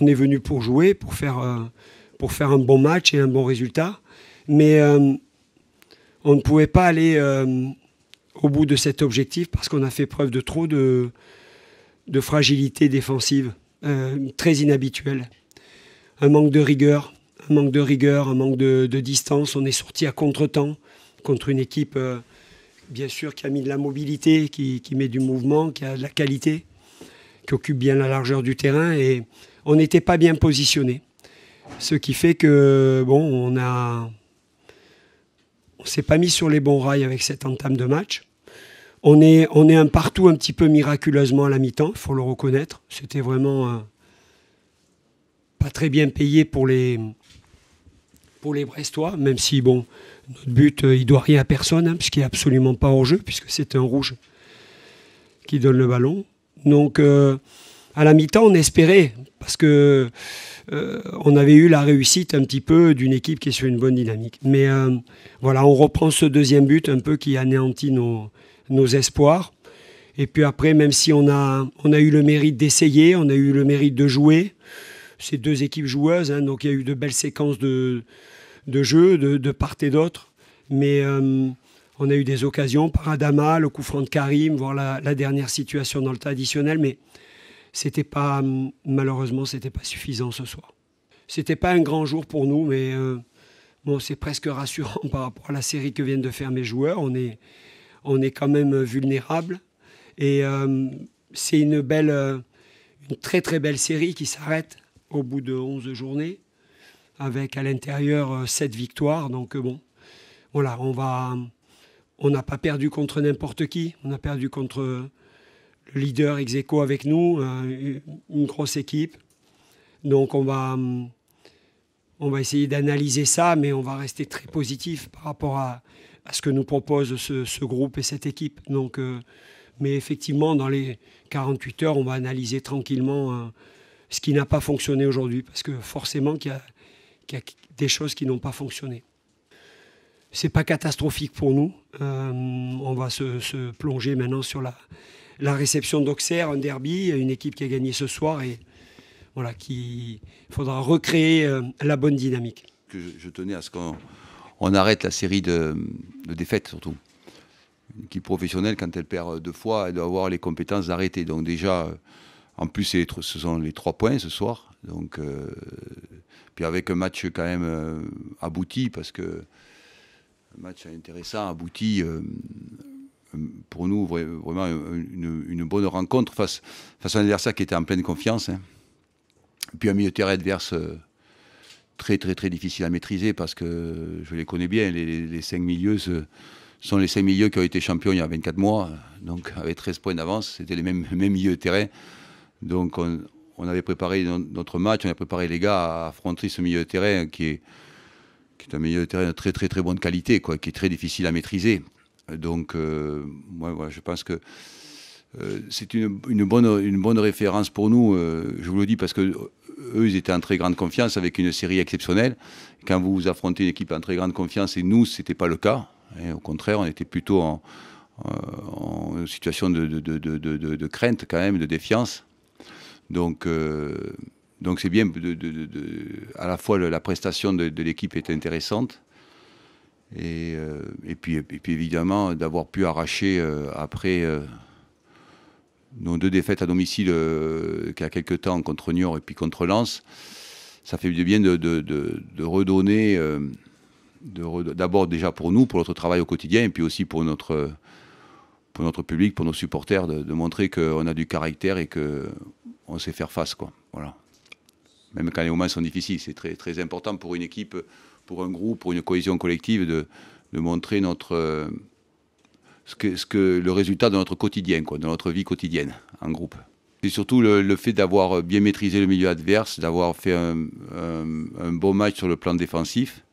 on est venu pour jouer, pour faire, euh, pour faire un bon match et un bon résultat. Mais euh, on ne pouvait pas aller euh, au bout de cet objectif parce qu'on a fait preuve de trop de, de fragilité défensive, très inhabituelle. Un manque de rigueur, un manque de rigueur, un manque de, distance. On est sorti à contre-temps contre une équipe, bien sûr, qui a mis de la mobilité, qui, qui, met du mouvement, qui a de la qualité, qui occupe bien la largeur du terrain. Et on n'était pas bien positionné. Ce qui fait que, bon, on a. On s'est pas mis sur les bons rails avec cette entame de match. On est, on est un partout un petit peu miraculeusement à la mi-temps, il faut le reconnaître. C'était vraiment euh, pas très bien payé pour les, pour les Brestois, même si, bon, notre but, euh, il doit rien à personne, puisqu'il hein, n'est absolument pas en jeu, puisque c'est un rouge qui donne le ballon. Donc. Euh, à la mi-temps, on espérait, parce que euh, on avait eu la réussite un petit peu d'une équipe qui est sur une bonne dynamique. Mais euh, voilà, on reprend ce deuxième but un peu qui anéantit nos, nos espoirs. Et puis après, même si on a, on a eu le mérite d'essayer, on a eu le mérite de jouer, ces deux équipes joueuses, hein, donc il y a eu de belles séquences de, de jeu de, de part et d'autre. Mais euh, on a eu des occasions par Adama, le coup franc de Karim, voir la, dernière situation dans le traditionnel, Mais c'était pas malheureusement c'était pas suffisant ce soir. C'était pas un grand jour pour nous, mais euh, bon, c'est presque rassurant par rapport à la série que viennent de faire mes joueurs. On est on est quand même vulnérable et euh, c'est une belle euh, une très très belle série qui s'arrête au bout de 11 journées avec à l'intérieur sept victoires. Donc bon, voilà, on va on n'a pas perdu contre n'importe qui, on a perdu contre leader Execo avec nous, euh, une grosse équipe. Donc on va, on va essayer d'analyser ça, mais on va rester très positif par rapport à, à ce que nous propose ce, groupe et cette équipe. Donc, euh, mais effectivement, dans les 48 heures, on va analyser tranquillement euh, ce qui n'a pas fonctionné aujourd'hui, parce que forcément qu'il y, a des choses qui n'ont pas fonctionné. C'est pas catastrophique pour nous. on va se plonger maintenant sur la, la réception d'Auxerre, un derby, une équipe qui a gagné ce soir et voilà, qui faudra recréer euh, la bonne dynamique. je, tenais à ce qu'on arrête la série de, défaites surtout. Une équipe professionnelle, quand elle perd deux fois, elle doit avoir les compétences d'arrêter. Donc déjà, en plus, ce sont les trois points ce soir. Donc, euh, puis avec un match quand même euh, abouti, parce que un match intéressant, abouti, pour nous vraiment euh, une, bonne rencontre face, face à un adversaire qui était en pleine confiance. Hein. Puis un milieu de terrain adverse euh, très très très difficile à maîtriser parce que je les connais bien, les, cinq milieux sont les cinq milieux qui ont été champions il y a 24 mois, donc avec 13 points d'avance, c'était les mêmes, mêmes milieux de terrain. Donc on, avait préparé notre match, on a préparé les gars à affronter ce milieu de terrain qui est, est un milieu de terrain de très très très bonne qualité, quoi, qui est très difficile à maîtriser. Donc, euh, je pense que euh, c'est une, bonne, référence pour nous, euh, je vous le dis, parce que eux, ils étaient en très grande confiance avec une série exceptionnelle. Quand vous vous affrontez une équipe en très grande confiance, et nous, ce n'était pas le cas. Hein, au contraire, on était plutôt en, situation de, crainte, quand même, de défiance. Donc, donc c'est bien, à la fois la prestation de l'équipe est intéressante, euh, et, puis, puis évidemment d'avoir pu arracher euh, après euh, nos deux défaites à domicile qu'il y a quelques temps contre Niort et puis contre Lens, ça fait du bien de, redonner, d'abord déjà pour nous, pour notre travail au quotidien, et puis aussi pour notre, pour notre public, pour nos supporters, de, montrer qu'on a du caractère et qu'on sait faire face. Quoi. Voilà. Même quand les moments sont difficiles, c'est très, très important pour une équipe, pour un groupe, pour une cohésion collective, de, montrer notre, euh, ce que, le résultat de notre quotidien, quoi, de notre vie quotidienne en groupe. C'est surtout le, fait d'avoir bien maîtrisé le milieu adverse, d'avoir fait un, un, bon match sur le plan défensif.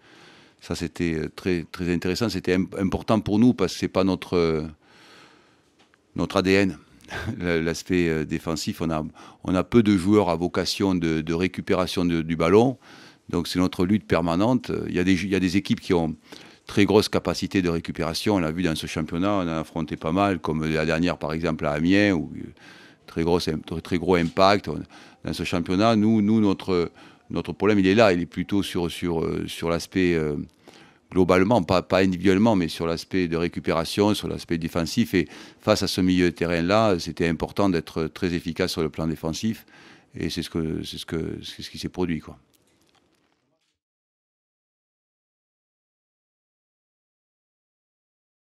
Ça, c'était euh, très, très intéressant. C'était important pour nous parce que ce n'est pas notre, euh, notre ADN l'aspect défensif. On a, on a peu de joueurs à vocation de, récupération du ballon. Donc c'est notre lutte permanente. Il y, a des, équipes qui ont très grosse capacité de récupération. On l'a vu dans ce championnat, on a affronté pas mal, comme la dernière par exemple à Amiens, où euh, très, gros, très gros impact. Dans ce championnat, nous, notre, problème, il est là. Il est plutôt sur, euh, l'aspect euh, globalement, pas, individuellement, mais sur l'aspect de récupération, sur l'aspect défensif. Et face à ce milieu de terrain-là, c'était important d'être très efficace sur le plan défensif. Et c'est ce, qui s'est produit.